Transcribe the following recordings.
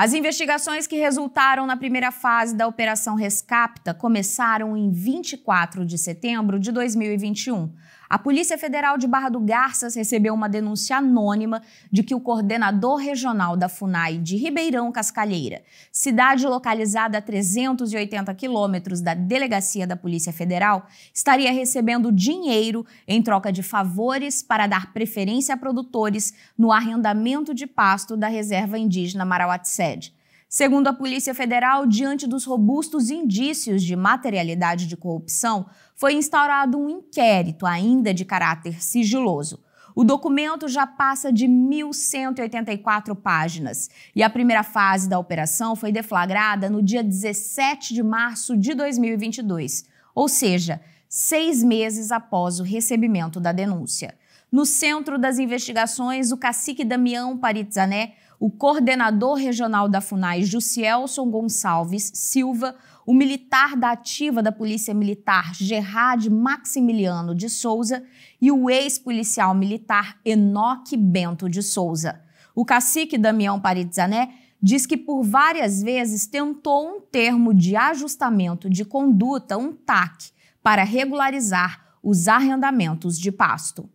As investigações que resultaram na primeira fase da Operação Rescapta começaram em 24 de setembro de 2021. A Polícia Federal de Barra do Garças recebeu uma denúncia anônima de que o coordenador regional da FUNAI de Ribeirão Cascalheira, cidade localizada a 380 quilômetros da delegacia da Polícia Federal, estaria recebendo dinheiro em troca de favores para dar preferência a produtores no arrendamento de pasto da reserva indígena Marauatsede. Segundo a Polícia Federal, diante dos robustos indícios de materialidade de corrupção, foi instaurado um inquérito, ainda de caráter sigiloso. O documento já passa de 1.184 páginas e a primeira fase da operação foi deflagrada no dia 17 de março de 2022, ou seja, seis meses após o recebimento da denúncia. No centro das investigações, o cacique Damião Paritzané o coordenador regional da FUNAI, Jucielson Gonçalves Silva, o militar da ativa da Polícia Militar, Gerard Maximiliano de Souza, e o ex-policial militar Enoque Bento de Souza. O cacique Damião Paritzané diz que por várias vezes tentou um termo de ajustamento de conduta, um TAC, para regularizar os arrendamentos de pasto.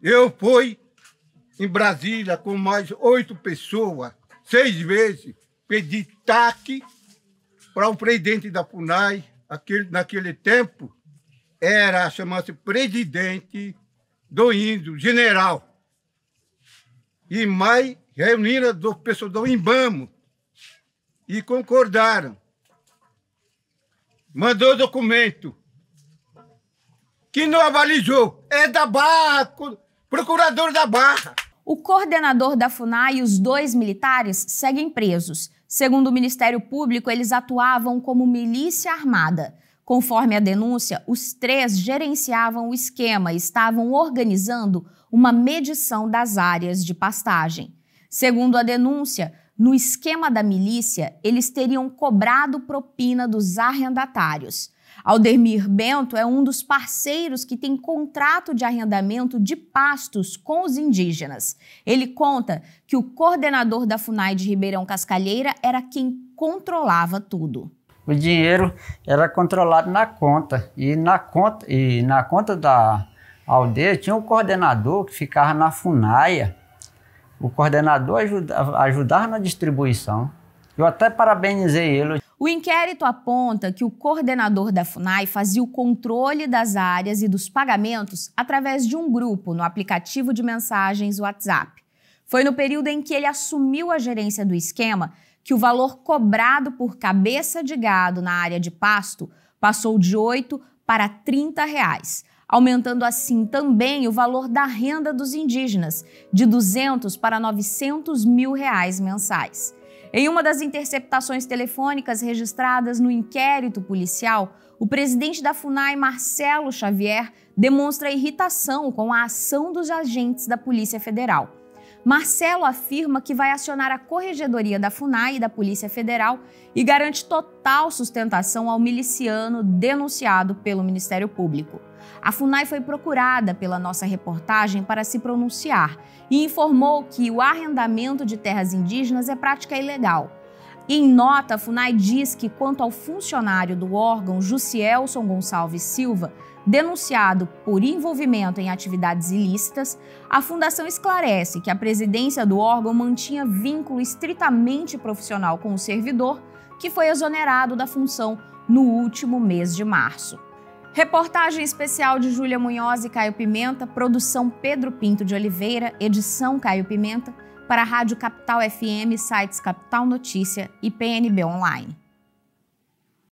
Eu fui em Brasília com mais oito pessoas, seis vezes, pedi TAC para o presidente da FUNAI, aquele, naquele tempo, era chamado se presidente do índio, general. E mais reuniram do pessoal do Imbamo e concordaram. Mandou documento que não avalizou. É da Barra, procurador da Barra. O coordenador da FUNAI e os dois militares seguem presos. Segundo o Ministério Público, eles atuavam como milícia armada. Conforme a denúncia, os três gerenciavam o esquema e estavam organizando uma medição das áreas de pastagem. Segundo a denúncia, no esquema da milícia, eles teriam cobrado propina dos arrendatários. Aldemir Bento é um dos parceiros que tem contrato de arrendamento de pastos com os indígenas. Ele conta que o coordenador da FUNAI de Ribeirão Cascalheira era quem controlava tudo. O dinheiro era controlado na conta e na conta e na conta da aldeia tinha um coordenador que ficava na FUNAIA. O coordenador ajudava, ajudava na distribuição. Eu até parabenizei ele. O inquérito aponta que o coordenador da FUNAI fazia o controle das áreas e dos pagamentos através de um grupo no aplicativo de mensagens WhatsApp. Foi no período em que ele assumiu a gerência do esquema que o valor cobrado por cabeça de gado na área de pasto passou de 8 para 30 reais, aumentando assim também o valor da renda dos indígenas, de 200 para 900 mil reais mensais. Em uma das interceptações telefônicas registradas no inquérito policial, o presidente da FUNAI, Marcelo Xavier, demonstra irritação com a ação dos agentes da Polícia Federal. Marcelo afirma que vai acionar a corregedoria da FUNAI e da Polícia Federal e garante total sustentação ao miliciano denunciado pelo Ministério Público. A FUNAI foi procurada pela nossa reportagem para se pronunciar e informou que o arrendamento de terras indígenas é prática ilegal. Em nota, a FUNAI diz que, quanto ao funcionário do órgão, Jussielson Gonçalves Silva, denunciado por envolvimento em atividades ilícitas, a Fundação esclarece que a presidência do órgão mantinha vínculo estritamente profissional com o servidor, que foi exonerado da função no último mês de março. Reportagem especial de Júlia Munhoz e Caio Pimenta, produção Pedro Pinto de Oliveira, edição Caio Pimenta para a Rádio Capital FM, sites Capital Notícia e PNB Online.